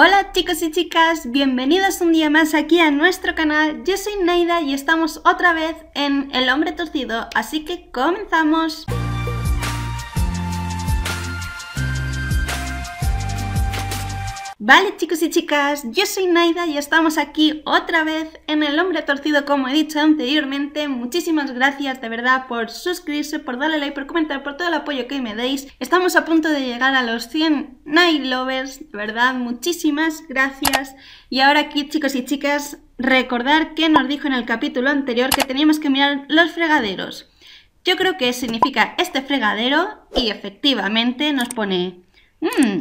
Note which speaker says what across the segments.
Speaker 1: Hola chicos y chicas, bienvenidos un día más aquí a nuestro canal. Yo soy Naida y estamos otra vez en El Hombre Torcido, así que comenzamos. Vale chicos y chicas, yo soy Naida y estamos aquí otra vez en El Hombre Torcido como he dicho anteriormente. Muchísimas gracias de verdad por suscribirse, por darle like, por comentar, por todo el apoyo que me deis. Estamos a punto de llegar a los 100 Night Lovers, de verdad, muchísimas gracias. Y ahora aquí chicos y chicas, recordar que nos dijo en el capítulo anterior que teníamos que mirar los fregaderos. Yo creo que significa este fregadero y efectivamente nos pone... Mmm,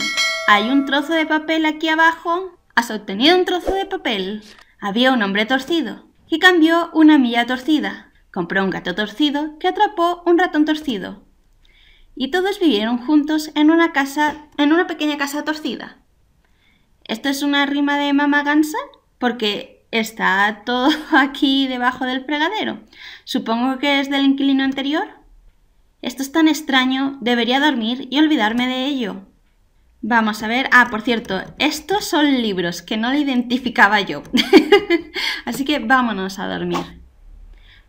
Speaker 1: hay un trozo de papel aquí abajo. Has obtenido un trozo de papel. Había un hombre torcido, y cambió una milla torcida. Compró un gato torcido, que atrapó un ratón torcido. Y todos vivieron juntos en una casa, en una pequeña casa torcida. Esto es una rima de mamá gansa, porque está todo aquí debajo del fregadero. Supongo que es del inquilino anterior. Esto es tan extraño, debería dormir y olvidarme de ello. Vamos a ver. Ah, por cierto, estos son libros que no le identificaba yo. Así que vámonos a dormir.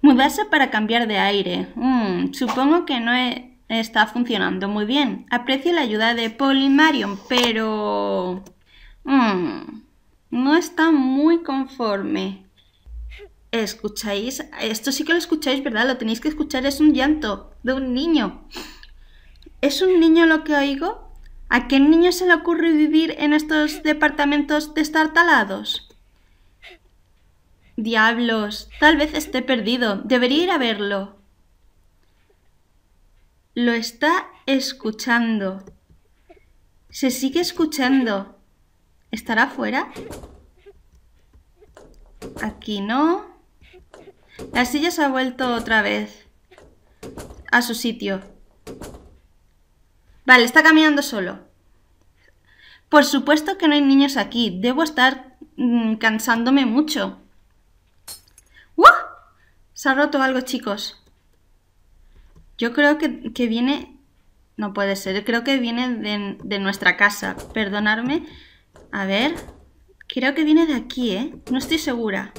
Speaker 1: Mudarse para cambiar de aire. Mm, supongo que no e-, está funcionando muy bien. Aprecio la ayuda de Paul y Marion, pero... Mm, no está muy conforme. ¿Escucháis? Esto sí que lo escucháis, ¿verdad? Lo tenéis que escuchar. Es un llanto de un niño. ¿Es un niño lo que oigo? ¿A qué niño se le ocurre vivir en estos departamentos destartalados? Diablos, tal vez esté perdido. Debería ir a verlo. Lo está escuchando. Se sigue escuchando. ¿Estará afuera? Aquí no. La silla se ha vuelto otra vez a su sitio. Vale, está caminando solo. Por supuesto que no hay niños aquí. Debo estar mm, cansándome mucho. ¡Uf! Se ha roto algo, chicos. Yo creo que, viene... No puede ser. Creo que viene de, de, nuestra casa. Perdonadme. A ver. Creo que viene de aquí, ¿eh? No estoy segura.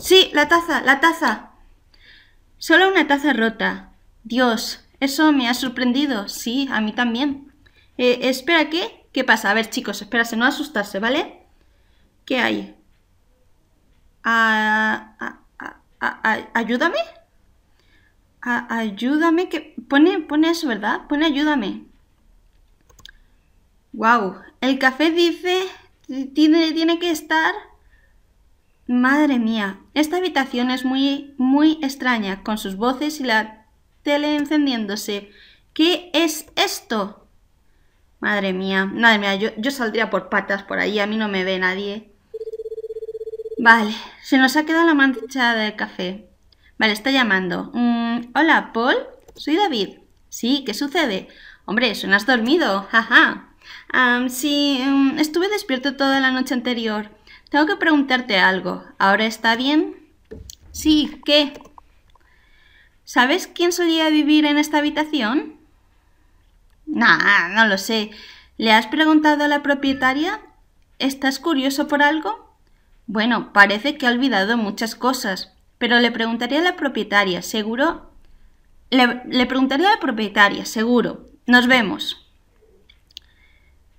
Speaker 1: Sí, la taza, la taza. Solo una taza rota. Dios. Eso me ha sorprendido, sí, a mí también. Eh, espera, ¿qué? ¿Qué pasa? A ver, chicos, espérase, no asustarse, ¿vale? ¿Qué hay? ¿Ayúdame? ayúdame, que... Pone, pone eso, ¿verdad? Pone ayúdame. Wow, el café dice... Tiene, tiene que estar... Madre mía, esta habitación es muy, muy extraña, con sus voces y la tele encendiéndose. ¿Qué es esto? Madre mía, madre mía, yo, yo saldría por patas por ahí, a mí no me ve nadie. Vale, se nos ha quedado la mancha de café. Vale, está llamando. Mm, hola, Paul, soy David. Sí, ¿qué sucede? Hombre, suenas has dormido, jaja. sí, mm, estuve despierto toda la noche anterior. Tengo que preguntarte algo. ¿Ahora está bien? Sí, ¿qué? ¿Sabes quién solía vivir en esta habitación? Nah, no lo sé. ¿Le has preguntado a la propietaria? ¿Estás curioso por algo? Bueno, parece que ha olvidado muchas cosas, pero le preguntaré a la propietaria, seguro. Le, preguntaré a la propietaria, seguro. Nos vemos.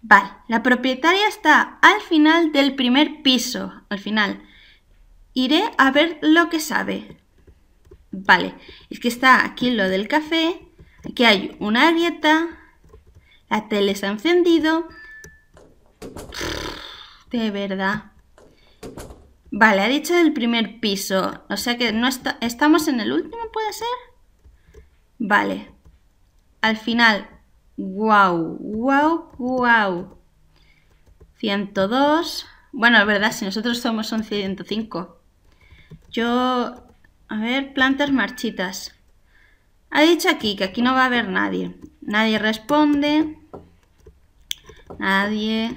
Speaker 1: Vale, la propietaria está al final del primer piso, al final. Iré a ver lo que sabe. Vale, es que está aquí lo del café, aquí hay una grieta, la tele ha encendido. De verdad. Vale, ha dicho del primer piso, o sea que no está, estamos en el último, ¿puede ser? Vale. Al final, wow, wow, wow. 102. Bueno, es verdad, si nosotros somos un 105. Yo a ver, plantas marchitas. Ha dicho aquí que aquí no va a haber nadie. Nadie responde. Nadie.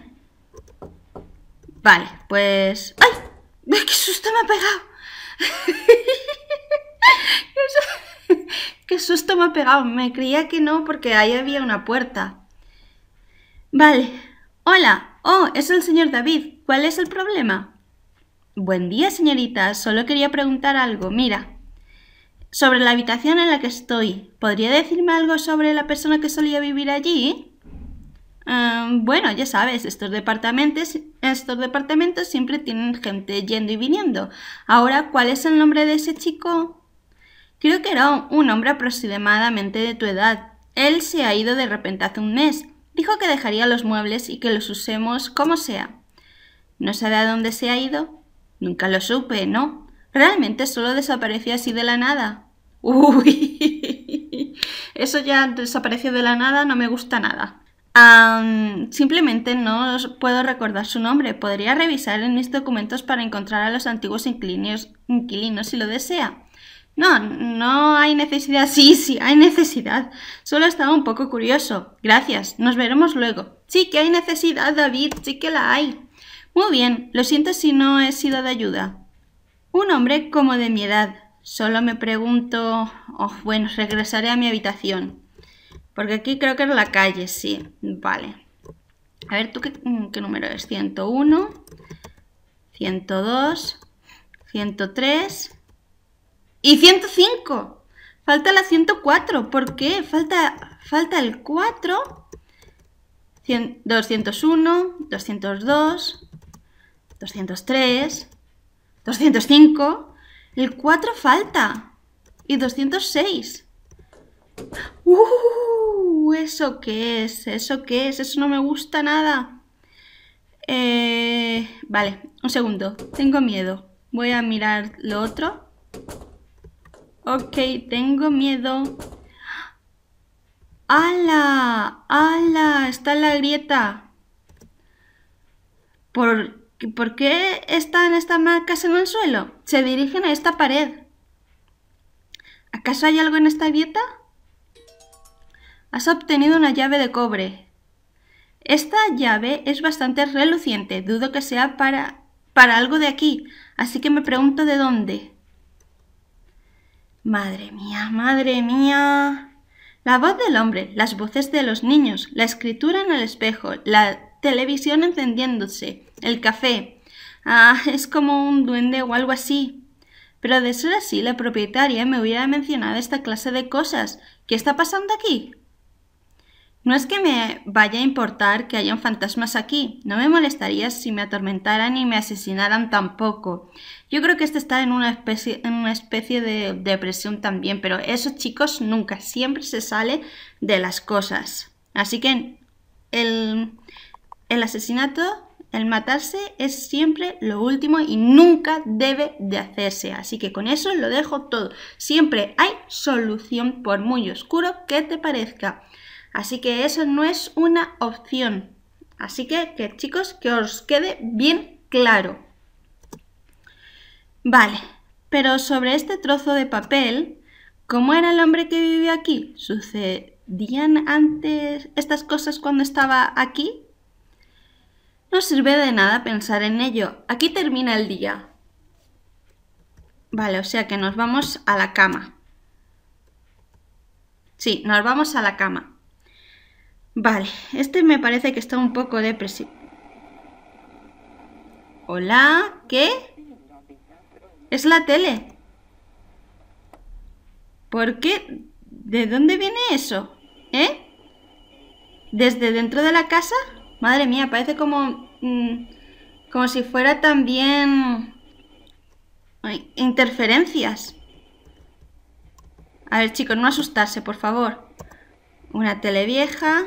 Speaker 1: Vale, pues... ¡Ay! ¡Qué susto me ha pegado! ¡Qué susto me ha pegado! Me creía que no porque ahí había una puerta. Vale. Hola. Oh, es el señor David. ¿Cuál es el problema? Buen día, señorita. Solo quería preguntar algo. Mira, sobre la habitación en la que estoy, ¿podría decirme algo sobre la persona que solía vivir allí? Em, bueno, ya sabes, estos departamentos, estos departamentos siempre tienen gente yendo y viniendo. Ahora, ¿cuál es el nombre de ese chico? Creo que era un hombre aproximadamente de tu edad. Él se ha ido de repente hace un mes. Dijo que dejaría los muebles y que los usemos como sea. ¿No sabe a dónde se ha ido? Nunca lo supe, ¿no? Realmente solo desapareció así de la nada. Uy, eso ya desapareció de la nada, no me gusta nada. simplemente no puedo recordar su nombre. Podría revisar en mis documentos para encontrar a los antiguos inquilinos si lo desea. No, no hay necesidad. Sí, sí, hay necesidad. Solo estaba un poco curioso. Gracias, nos veremos luego. Sí que hay necesidad, David, sí que la hay. Muy bien, lo siento si no he sido de ayuda. Un hombre como de mi edad. Solo me pregunto... Oh, bueno, regresaré a mi habitación. Porque aquí creo que es la calle, sí. Vale. A ver, ¿tú qué, mm, número es? 101, 102, 103 y 105. Falta la 104. ¿Por qué? Falta, falta el 4. 201, 202, 203, 205, el 4 falta y 206. ¡Uh! ¿Eso qué es? ¿Eso qué es? Eso no me gusta nada. Eh, vale, un segundo. Tengo miedo. Voy a mirar lo otro. Ok, tengo miedo. ¡Hala! ¡Hala! Está en la grieta. Por ¿Por qué están estas marcas en el suelo? Se dirigen a esta pared. ¿Acaso hay algo en esta dieta? Has obtenido una llave de cobre. Esta llave es bastante reluciente, dudo que sea para, para algo de aquí, así que me pregunto de dónde. Madre mía, madre mía. La voz del hombre, las voces de los niños, la escritura en el espejo, la televisión encendiéndose, el café. Ah, es como un duende o algo así. Pero de ser así, la propietaria me hubiera mencionado esta clase de cosas. ¿Qué está pasando aquí? No es que me vaya a importar que hayan fantasmas aquí. No me molestaría si me atormentaran y me asesinaran tampoco. Yo creo que este está en una especie, en una especie de depresión también, pero esos chicos nunca, siempre se sale de las cosas. Así que el, el asesinato el matarse es siempre lo último y nunca debe de hacerse. Así que con eso lo dejo todo. Siempre hay solución por muy oscuro que te parezca. Así que eso no es una opción. Así que, chicos, que os quede bien claro. Vale, pero sobre este trozo de papel, ¿cómo era el hombre que vivió aquí? ¿Sucedían antes estas cosas cuando estaba aquí? No sirve de nada pensar en ello. Aquí termina el día. Vale, o sea que nos vamos a la cama. Sí, nos vamos a la cama. Vale, este me parece que está un poco depresivo. Hola, ¿qué? Es la tele. ¿Por qué? ¿De dónde viene eso? ¿Eh? ¿Desde dentro de la casa? Madre mía, parece como. Mm, como si fuera también. interferencias. A ver, chicos, no asustarse, por favor. Una tele vieja.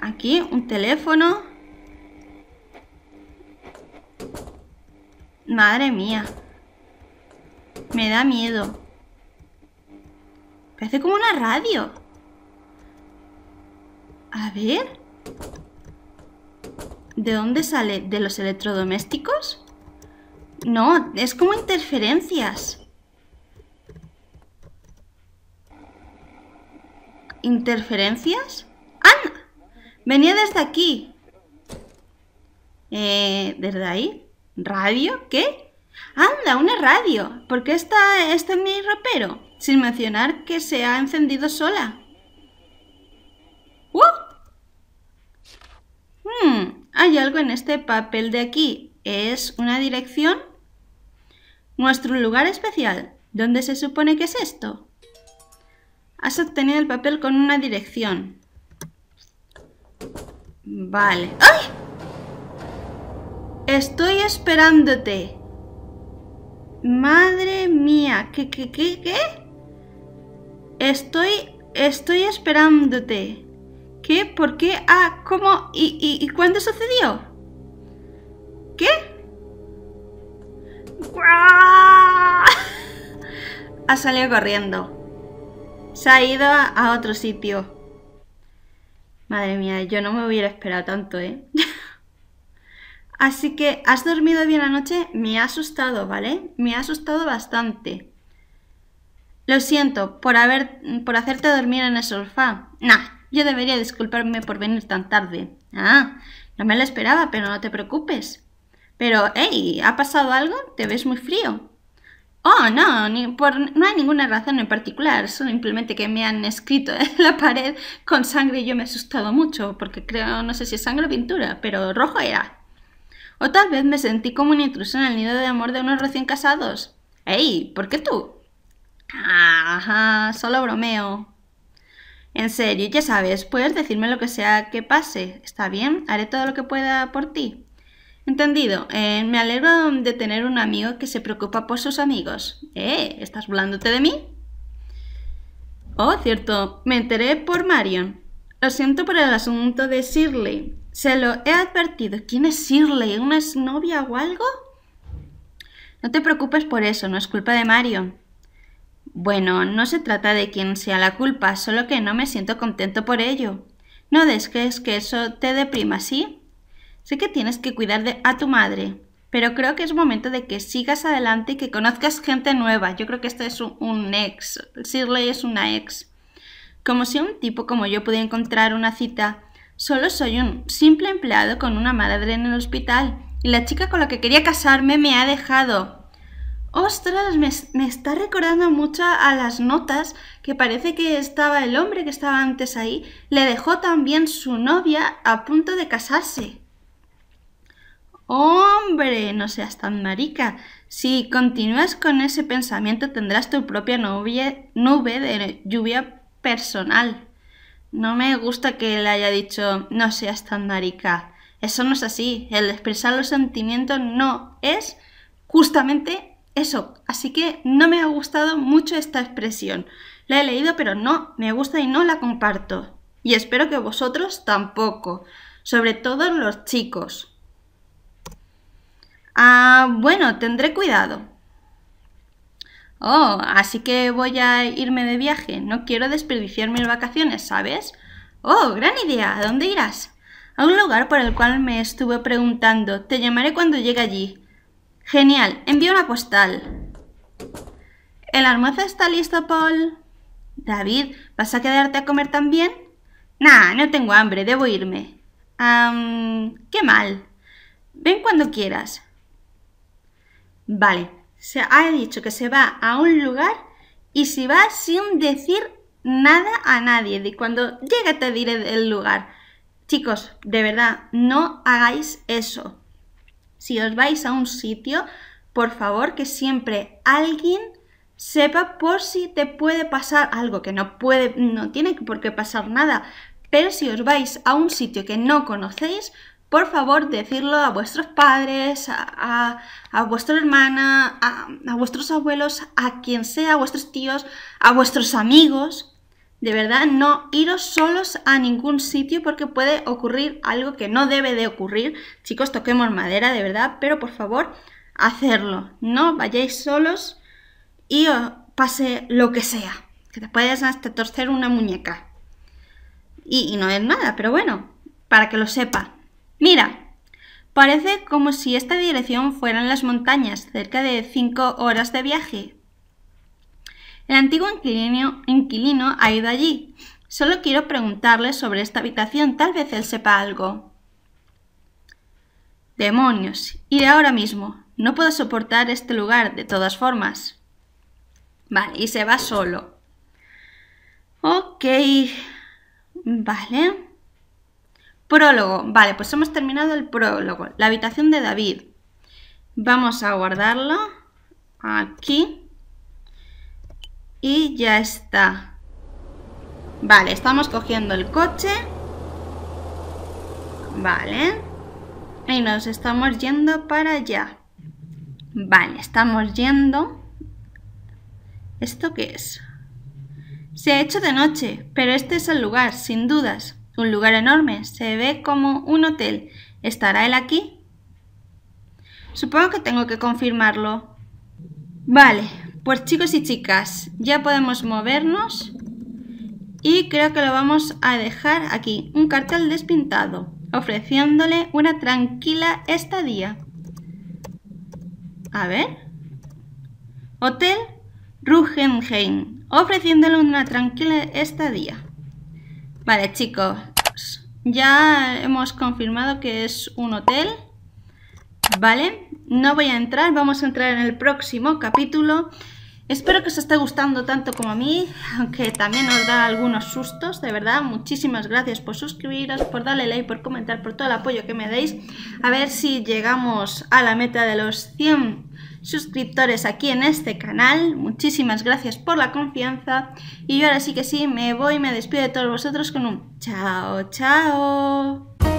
Speaker 1: Aquí, un teléfono. Madre mía. Me da miedo. Parece como una radio. A ver. ¿De dónde sale? ¿De los electrodomésticos? No, es como interferencias. ¿Interferencias? ¡Anda! Venía desde aquí. Eh, ¿Desde ahí? ¿Radio? ¿Qué? ¡Anda, una radio! ¿Por qué está, este en mi rapero? Sin mencionar que se ha encendido sola. ¡Uh! Hmm. Hay algo en este papel de aquí. Es una dirección. Nuestro lugar especial. ¿Dónde se supone que es esto? Has obtenido el papel con una dirección. Vale. ¡Ay! Estoy esperándote. Madre mía. ¿Qué, qué, qué, qué? Estoy, estoy esperándote. ¿Qué? ¿Por qué? Ah, ¿cómo? ¿Y, cuándo sucedió? ¿Qué? Ha salido corriendo. Se ha ido a otro sitio. Madre mía, yo no me hubiera esperado tanto, ¿eh? Así que, ¿has dormido bien anoche? Me ha asustado, ¿vale? Me ha asustado bastante. Lo siento por, haber, por hacerte dormir en el sofá. Nah, yo debería disculparme por venir tan tarde. Ah, no me lo esperaba, pero no te preocupes. Pero, hey, ¿ha pasado algo? ¿Te ves muy frío? Oh, no, ni por, no hay ninguna razón en particular, simplemente que me han escrito en la pared con sangre y yo me he asustado mucho, porque creo, no sé si es sangre o pintura, pero rojo era. O tal vez me sentí como una intrusión en el nido de amor de unos recién casados. ¡Ey! ¿Por qué tú? Ajá, solo bromeo. En serio, ya sabes, puedes decirme lo que sea que pase. ¿Está bien? Haré todo lo que pueda por ti. Entendido. Eh, me alegro de tener un amigo que se preocupa por sus amigos. ¿Eh? ¿Estás burlándote de mí? Oh, cierto. Me enteré por Marion. Lo siento por el asunto de Shirley. Se lo he advertido. ¿Quién es Shirley? ¿Una exnovia o algo? No te preocupes por eso, no es culpa de Marion. Bueno, no se trata de quien sea la culpa, solo que no me siento contento por ello. No dejes que eso te deprima, ¿sí? Sé que tienes que cuidar de a tu madre, pero creo que es momento de que sigas adelante y que conozcas gente nueva. Yo creo que esto es un, ex. Sirley es una ex. Como si un tipo como yo pudiera encontrar una cita. Solo soy un simple empleado con una madre en el hospital y la chica con la que quería casarme me ha dejado. Ostras, me, está recordando mucho a las notas que parece que estaba el hombre que estaba antes ahí, le dejó también su novia a punto de casarse. Hombre, no seas tan marica. Si continúas con ese pensamiento tendrás tu propia nube, nube de lluvia personal. No me gusta que le haya dicho no seas tan marica. Eso no es así. El expresar los sentimientos no es justamente eso, así que no me ha gustado mucho esta expresión. La he leído, pero no, me gusta y no la comparto. Y espero que vosotros tampoco, sobre todo los chicos. Ah, bueno, tendré cuidado. Oh, así que voy a irme de viaje. No quiero desperdiciar mis vacaciones, ¿sabes? Oh, gran idea. ¿A dónde irás? A un lugar por el cual me estuve preguntando. Te llamaré cuando llegue allí. Genial, envío una postal. ¿El almuerzo está listo, Paul? David, ¿vas a quedarte a comer también? Nah, no tengo hambre, debo irme. qué mal. Ven cuando quieras. Vale, se ha dicho que se va a un lugar y se va sin decir nada a nadie. De cuando llegue te diré el lugar. Chicos, de verdad, no hagáis eso si os vais a un sitio, por favor que siempre alguien sepa por si te puede pasar algo, que no puede, no tiene por qué pasar nada, pero si os vais a un sitio que no conocéis, por favor decirlo a vuestros padres, a, a, vuestra hermana, a, a vuestros abuelos, a quien sea, a vuestros tíos, a vuestros amigos, de verdad no iros solos a ningún sitio porque puede ocurrir algo que no debe de ocurrir. Chicos, toquemos madera, de verdad, pero por favor, hacerlo. No vayáis solos y os pase lo que sea. Que te puedes hasta torcer una muñeca. Y, y no es nada, pero bueno, para que lo sepa. Mira, parece como si esta dirección fueran las montañas, cerca de 5 horas de viaje, el antiguo inquilino, inquilino ha ido allí. Solo quiero preguntarle sobre esta habitación, tal vez él sepa algo. Demonios, iré ahora mismo. No puedo soportar este lugar, de todas formas. Vale, y se va solo. Ok. Vale. Prólogo. Vale, pues hemos terminado el prólogo. La habitación de David. Vamos a guardarlo aquí y ya está. Vale, estamos cogiendo el coche. Vale. Y nos estamos yendo para allá. Vale, estamos yendo. ¿Esto qué es? Se ha hecho de noche, pero este es el lugar, sin dudas. Un lugar enorme, se ve como un hotel. ¿Estará él aquí? Supongo que tengo que confirmarlo. Vale, pues chicos y chicas, ya podemos movernos y creo que lo vamos a dejar aquí, un cartel despintado, ofreciéndole una tranquila estadía. A ver. Hotel Rugenheim, ofreciéndole una tranquila estadía. Vale chicos, ya hemos confirmado que es un hotel. ¿vale? No voy a entrar, vamos a entrar en el próximo capítulo. Espero que os esté gustando tanto como a mí, aunque también os da algunos sustos, de verdad. Muchísimas gracias por suscribiros, por darle like, por comentar, por todo el apoyo que me deis. A ver si llegamos a la meta de los 100 suscriptores aquí en este canal. Muchísimas gracias por la confianza. Y yo ahora sí que sí, me voy y me despido de todos vosotros con un chao, chao.